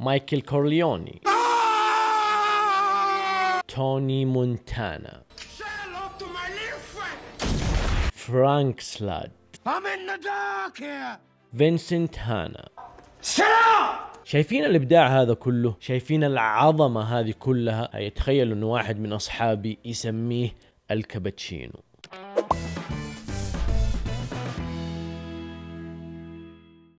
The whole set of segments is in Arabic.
مايكل كورليوني توني مونتانا فرانك سلاد فينسنت هانا شايفين الابداع هذا كله شايفين العظمه هذه كلها يتخيلوا ان واحد من اصحابي يسميه الكابتشينو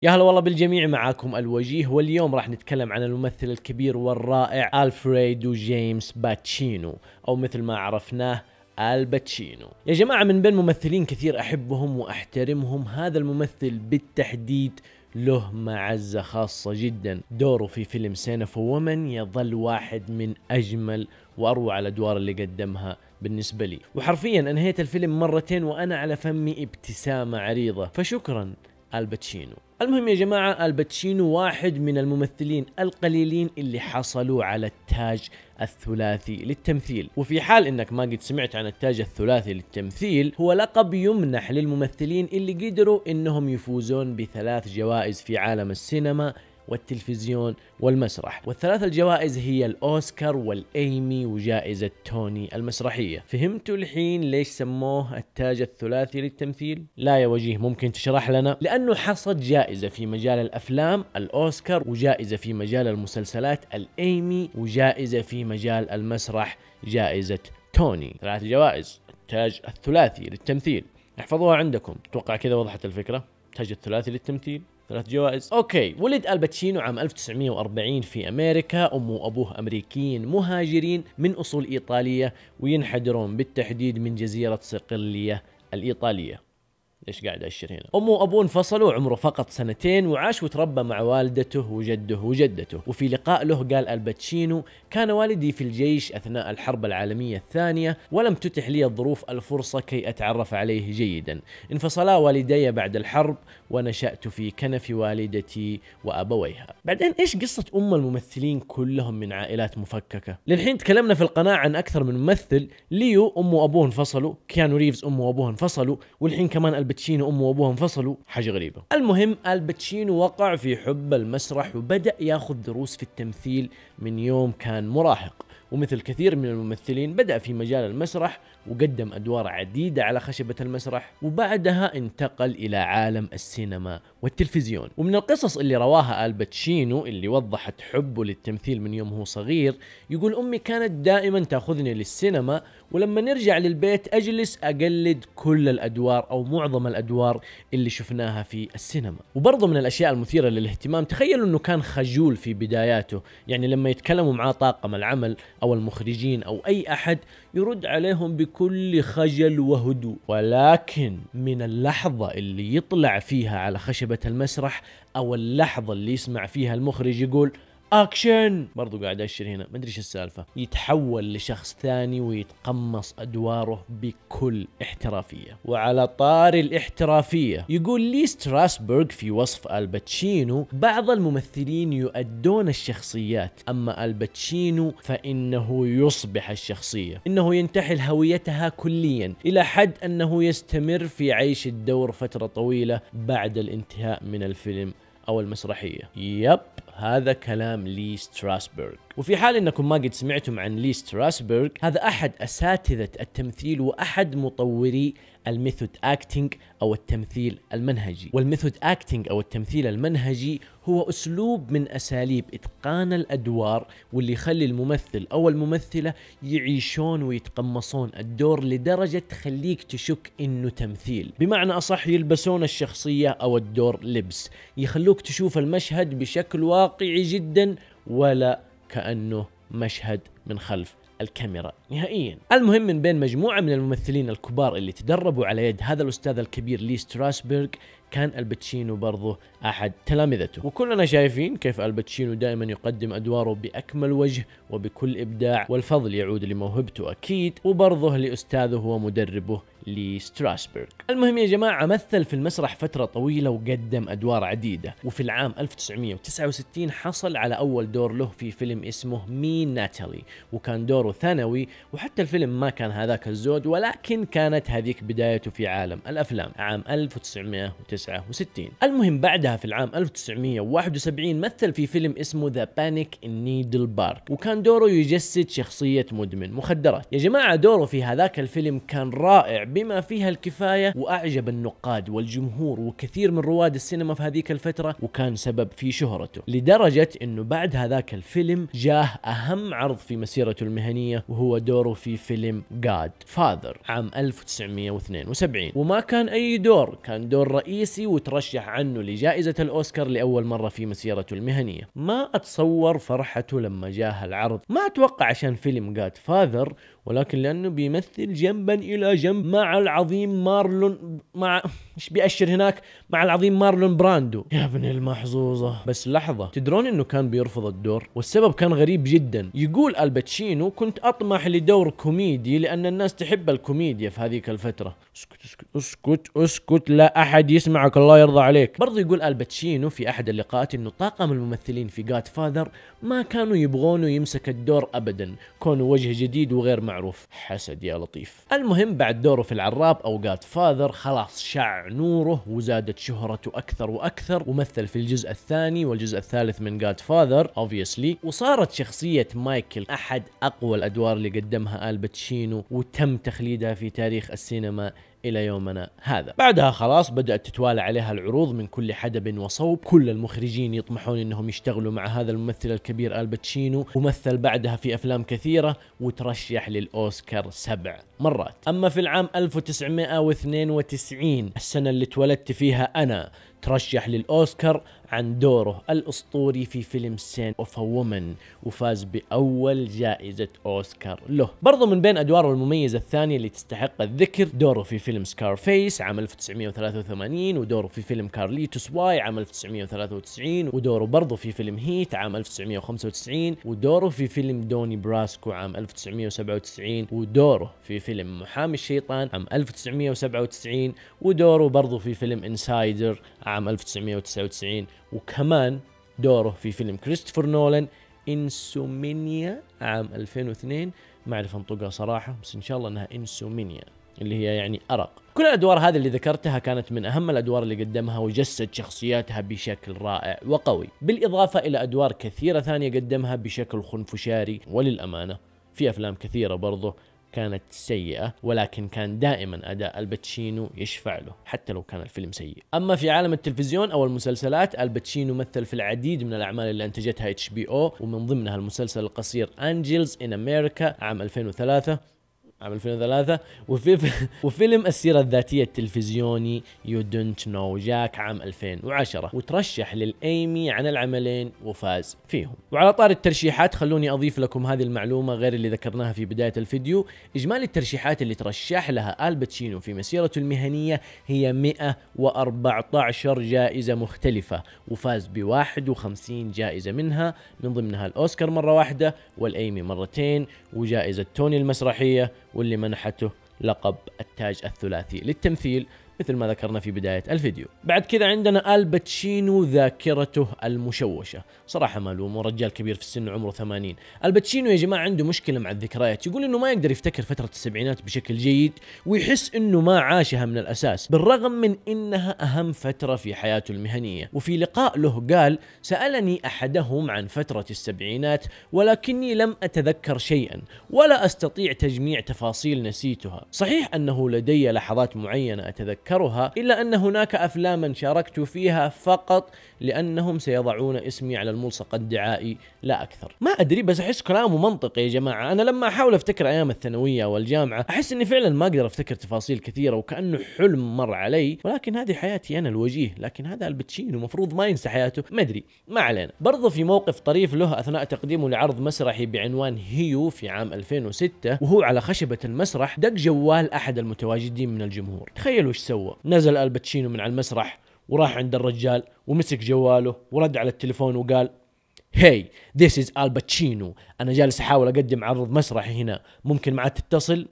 يا هلا والله بالجميع معاكم الوجيه واليوم راح نتكلم عن الممثل الكبير والرائع الفريدو جيمس باتشينو او مثل ما عرفناه الباتشينو يا جماعة من بين ممثلين كثير أحبهم وأحترمهم هذا الممثل بالتحديد له معزة خاصة جدا دوره في فيلم سينف اوف وومن يظل واحد من أجمل وأروع الأدوار اللي قدمها بالنسبة لي وحرفيا أنهيت الفيلم مرتين وأنا على فمي ابتسامة عريضة فشكرا الباتشينو المهم يا جماعة الباتشينو واحد من الممثلين القليلين اللي حصلوا على التاج الثلاثي للتمثيل وفي حال انك ما قد سمعت عن التاج الثلاثي للتمثيل هو لقب يمنح للممثلين اللي قدروا انهم يفوزون بثلاث جوائز في عالم السينما والتلفزيون والمسرح والثلاث الجوائز هي الأوسكار والأيمي وجائزة توني المسرحية فهمتوا الحين ليش سموه التاج الثلاثي للتمثيل؟ لا يا وجيه ممكن تشرح لنا لأنه حصد جائزة في مجال الأفلام الأوسكار وجائزة في مجال المسلسلات الأيمي وجائزة في مجال المسرح جائزة توني ثلاث جوائز التاج الثلاثي للتمثيل احفظوها عندكم توقع كذا وضحت الفكرة تاج الثلاثي للتمثيل ثلاث جوائز اوكي ولد الباتشينو عام 1940 في امريكا امه وابوه امريكيين مهاجرين من اصول ايطاليه وينحدرون بالتحديد من جزيره صقليه الايطاليه ليش قاعد أشر هنا أمه وأبوه انفصلوا عمره فقط سنتين وعاش وتربى مع والدته وجده وجدته وفي لقاء له قال الباتشينو كان والدي في الجيش أثناء الحرب العالمية الثانية ولم تتح لي الظروف الفرصة كي أتعرف عليه جيدا انفصلا والدي بعد الحرب ونشأت في كنف والدتي وأبويها بعدين إيش قصة أم الممثلين كلهم من عائلات مفككة للحين تكلمنا في القناة عن أكثر من ممثل ليو أمه وأبوه انفصلوا كيانو ريفز أمه وأبوه انفصلوا والحين كمان الباتشينو امه وابوها انفصلوا حاجه غريبه المهم الباتشينو وقع في حب المسرح وبدا ياخذ دروس في التمثيل من يوم كان مراهق ومثل كثير من الممثلين بدأ في مجال المسرح وقدم أدوار عديدة على خشبة المسرح وبعدها انتقل إلى عالم السينما والتلفزيون ومن القصص اللي رواها الباتشينو اللي وضحت حبه للتمثيل من يوم هو صغير يقول أمي كانت دائما تأخذني للسينما ولما نرجع للبيت أجلس أقلد كل الأدوار أو معظم الأدوار اللي شفناها في السينما وبرضه من الأشياء المثيرة للاهتمام تخيلوا أنه كان خجول في بداياته يعني لما يتكلموا معاه طاقم العمل أو المخرجين أو أي أحد يرد عليهم بكل خجل وهدوء ولكن من اللحظة اللي يطلع فيها على خشب موهبه المسرح او اللحظه اللي يسمع فيها المخرج يقول اكشن برضو قاعد اشر هنا ما ادري ايش السالفه يتحول لشخص ثاني ويتقمص ادواره بكل احترافيه وعلى طار الاحترافيه يقول لي ستراسبرغ في وصف الباتشينو بعض الممثلين يؤدون الشخصيات اما الباتشينو فانه يصبح الشخصيه انه ينتحل هويتها كليا الى حد انه يستمر في عيش الدور فتره طويله بعد الانتهاء من الفيلم او المسرحيه يب هذا كلام لي ستراسبرغ وفي حال انكم ما قد سمعتم عن لي ستراسبرغ هذا احد اساتذة التمثيل واحد مطوري الميثود اكتنج او التمثيل المنهجي والميثود اكتنج او التمثيل المنهجي هو اسلوب من اساليب اتقان الادوار واللي يخلي الممثل او الممثله يعيشون ويتقمصون الدور لدرجه تخليك تشك انه تمثيل بمعنى اصح يلبسون الشخصيه او الدور لبس يخلوك تشوف المشهد بشكل واقعي جدا ولا كانه مشهد من خلف الكاميرا نهائيا المهم من بين مجموعة من الممثلين الكبار اللي تدربوا على يد هذا الأستاذ الكبير لي ستراسبرغ كان الباتشينو برضه احد تلامذته وكلنا شايفين كيف الباتشينو دائما يقدم ادواره باكمل وجه وبكل ابداع والفضل يعود لموهبته اكيد وبرضه لاستاذه ومدربه لي ستراسبرغ المهم يا جماعة مثل في المسرح فترة طويلة وقدم أدوار عديدة وفي العام 1969 حصل على أول دور له في فيلم اسمه مين ناتالي وكان دوره ثانوي وحتى الفيلم ما كان هذاك الزود ولكن كانت هذيك بدايته في عالم الأفلام عام 1969 1969 المهم بعدها في العام 1971 مثل في فيلم اسمه ذا بانيك ان نيدل بارك وكان دوره يجسد شخصية مدمن مخدرات يا جماعة دوره في هذاك الفيلم كان رائع بما فيها الكفاية وأعجب النقاد والجمهور وكثير من رواد السينما في هذيك الفترة وكان سبب في شهرته لدرجة انه بعد هذاك الفيلم جاه اهم عرض في مسيرته المهنية وهو دوره في فيلم جاد فاذر عام 1972 وما كان اي دور كان دور رئيسي ميسي وترشح عنه لجائزة الأوسكار لأول مرة في مسيرته المهنية ما أتصور فرحته لما جاه العرض ما أتوقع عشان فيلم جاد فاذر ولكن لانه بيمثل جنبا الى جنب مع العظيم مارلون مع ايش بيأشر هناك مع العظيم مارلون براندو يا ابن المحظوظه بس لحظه تدرون انه كان بيرفض الدور والسبب كان غريب جدا يقول الباتشينو كنت اطمح لدور كوميدي لان الناس تحب الكوميديا في هذيك الفتره اسكت اسكت اسكت اسكت لا احد يسمعك الله يرضى عليك برضه يقول الباتشينو في احد اللقاءات انه طاقم الممثلين في جاد فاذر ما كانوا يبغونه يمسك الدور ابدا كونه وجه جديد وغير معروف حسد يا لطيف المهم بعد دوره في العراب أو فاذر خلاص شع نوره وزادت شهرته أكثر وأكثر ومثل في الجزء الثاني والجزء الثالث من جاد فاذر obviously وصارت شخصية مايكل أحد أقوى الأدوار اللي قدمها الباتشينو وتم تخليدها في تاريخ السينما إلى يومنا هذا بعدها خلاص بدأت تتوالى عليها العروض من كل حدب وصوب كل المخرجين يطمحون أنهم يشتغلوا مع هذا الممثل الكبير الباتشينو ومثل بعدها في أفلام كثيرة وترشح للأوسكار سبع مرات أما في العام 1992 السنة اللي اتولدت فيها أنا ترشح للأوسكار عن دوره الأسطوري في فيلم سين أوف وومن وفاز بأول جائزة أوسكار له برضو من بين أدواره المميزة الثانية اللي تستحق الذكر دوره في فيلم سكارفيس عام 1983 ودوره في فيلم كارليتوس واي عام 1993 ودوره برضو في فيلم هيت عام 1995 ودوره في فيلم دوني براسكو عام 1997 ودوره في فيلم محامي الشيطان عام 1997 ودوره برضو في فيلم انسايدر عام 1999 وكمان دوره في فيلم كريستوفر نولان انسومينيا عام 2002 ما اعرف انطقها صراحه بس ان شاء الله انها انسومينيا اللي هي يعني ارق كل الادوار هذه اللي ذكرتها كانت من اهم الادوار اللي قدمها وجسد شخصياتها بشكل رائع وقوي بالاضافه الى ادوار كثيره ثانيه قدمها بشكل خنفشاري وللامانه في افلام كثيره برضه كانت سيئة ولكن كان دائما أداء الباتشينو يشفع له حتى لو كان الفيلم سيء أما في عالم التلفزيون أو المسلسلات الباتشينو مثل في العديد من الأعمال اللي أنتجتها اتش بي او ومن ضمنها المسلسل القصير أنجلز إن أمريكا عام 2003 عام 2003 وفي وفيلم السيرة الذاتية التلفزيوني يو دونت نو جاك عام 2010 وترشح للأيمي عن العملين وفاز فيهم وعلى طار الترشيحات خلوني أضيف لكم هذه المعلومة غير اللي ذكرناها في بداية الفيديو إجمالي الترشيحات اللي ترشح لها الباتشينو في مسيرته المهنية هي 114 جائزة مختلفة وفاز ب 51 جائزة منها من ضمنها الأوسكار مرة واحدة والأيمي مرتين وجائزة توني المسرحية واللي منحته لقب التاج الثلاثي للتمثيل مثل ما ذكرنا في بداية الفيديو بعد كذا عندنا الباتشينو ذاكرته المشوشة صراحة ملوم ورجال كبير في السن عمره 80 الباتشينو يا جماعة عنده مشكلة مع الذكريات يقول انه ما يقدر يفتكر فترة السبعينات بشكل جيد ويحس انه ما عاشها من الاساس بالرغم من انها اهم فترة في حياته المهنية وفي لقاء له قال سألني احدهم عن فترة السبعينات ولكني لم اتذكر شيئا ولا استطيع تجميع تفاصيل نسيتها صحيح انه لدي لحظات معينة اتذكر أذكرها إلا أن هناك أفلاما شاركت فيها فقط لأنهم سيضعون اسمي على الملصق الدعائي لا أكثر ما أدري بس أحس كلامه منطقي يا جماعة أنا لما أحاول أفتكر أيام الثانوية والجامعة أحس أني فعلا ما أقدر أفتكر تفاصيل كثيرة وكأنه حلم مر علي ولكن هذه حياتي أنا الوجيه لكن هذا البتشينو المفروض ما ينسى حياته ما أدري ما علينا برضه في موقف طريف له أثناء تقديمه لعرض مسرحي بعنوان هيو في عام 2006 وهو على خشبة المسرح دق جوال أحد المتواجدين من الجمهور تخيلوا ايش سوى سوى نزل الباتشينو من على المسرح وراح عند الرجال ومسك جواله ورد على التليفون وقال هاي ذيس از الباتشينو انا جالس احاول اقدم عرض مسرحي هنا ممكن معاه تتصل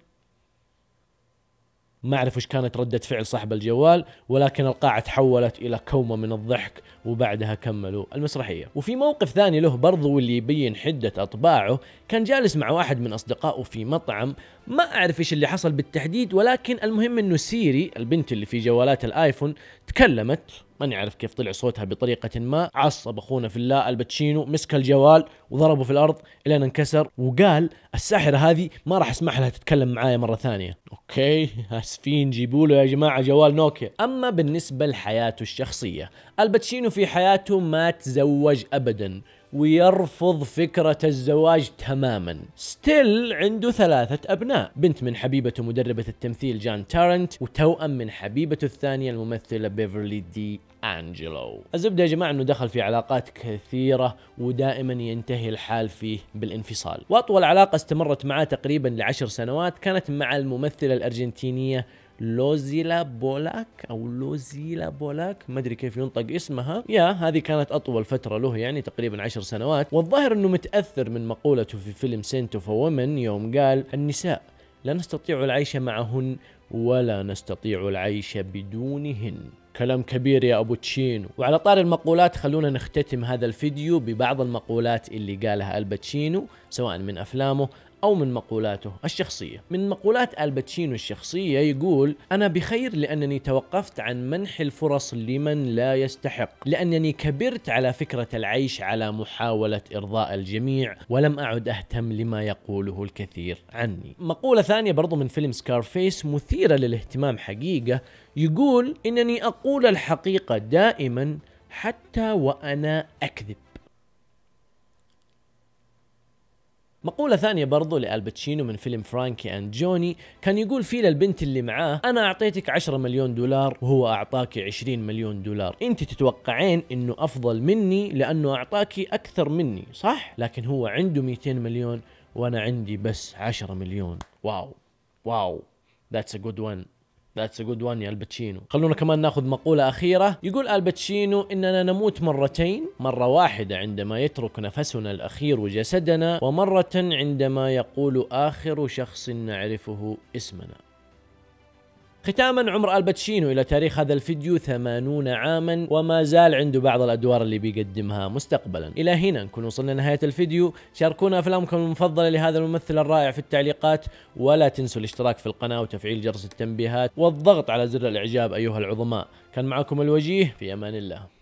ما اعرف ايش كانت رده فعل صاحب الجوال ولكن القاعه تحولت الى كومه من الضحك وبعدها كملوا المسرحيه وفي موقف ثاني له برضو واللي يبين حده اطباعه كان جالس مع واحد من اصدقائه في مطعم ما اعرف ايش اللي حصل بالتحديد ولكن المهم انه سيري البنت اللي في جوالات الايفون تكلمت ما نعرف كيف طلع صوتها بطريقة ما عصب أخونا في الله الباتشينو مسك الجوال وضربه في الأرض إلى انكسر وقال الساحرة هذه ما راح أسمح لها تتكلم معايا مرة ثانية أوكي آسفين جيبوا له يا جماعة جوال نوكيا أما بالنسبة لحياته الشخصية الباتشينو في حياته ما تزوج أبدا ويرفض فكرة الزواج تماما ستيل عنده ثلاثة أبناء بنت من حبيبته مدربة التمثيل جان تارنت وتوأم من حبيبته الثانية الممثلة بيفرلي دي أنجلو الزبدة يا جماعة أنه دخل في علاقات كثيرة ودائما ينتهي الحال فيه بالانفصال وأطول علاقة استمرت معاه تقريبا لعشر سنوات كانت مع الممثلة الأرجنتينية لوزيلا بولاك او لوزيلا بولاك ما ادري كيف ينطق اسمها يا هذه كانت اطول فتره له يعني تقريبا عشر سنوات والظاهر انه متاثر من مقولته في فيلم سنت اوف وومن يوم قال النساء لا نستطيع العيش معهن ولا نستطيع العيش بدونهن كلام كبير يا ابو تشينو وعلى طار المقولات خلونا نختتم هذا الفيديو ببعض المقولات اللي قالها الباتشينو سواء من افلامه أو من مقولاته الشخصية من مقولات الباتشينو الشخصية يقول أنا بخير لأنني توقفت عن منح الفرص لمن لا يستحق لأنني كبرت على فكرة العيش على محاولة إرضاء الجميع ولم أعد أهتم لما يقوله الكثير عني مقولة ثانية برضو من فيلم سكارفيس مثيرة للاهتمام حقيقة يقول إنني أقول الحقيقة دائما حتى وأنا أكذب مقولة ثانية برضو لألباتشينو من فيلم فرانكي أند جوني كان يقول فيه للبنت اللي معاه أنا أعطيتك 10 مليون دولار وهو أعطاك 20 مليون دولار أنت تتوقعين أنه أفضل مني لأنه أعطاكي أكثر مني صح؟ لكن هو عنده 200 مليون وأنا عندي بس 10 مليون واو واو That's a good one ذاتس جود وان يا الباتشينو خلونا كمان ناخذ مقوله اخيره يقول الباتشينو اننا نموت مرتين مره واحده عندما يترك نفسنا الاخير جسدنا ومره عندما يقول اخر شخص نعرفه اسمنا ختاما عمر الباتشينو الى تاريخ هذا الفيديو 80 عاما وما زال عنده بعض الادوار اللي بيقدمها مستقبلا الى هنا نكون وصلنا لنهايه الفيديو شاركونا افلامكم المفضله لهذا الممثل الرائع في التعليقات ولا تنسوا الاشتراك في القناه وتفعيل جرس التنبيهات والضغط على زر الاعجاب ايها العظماء كان معكم الوجيه في امان الله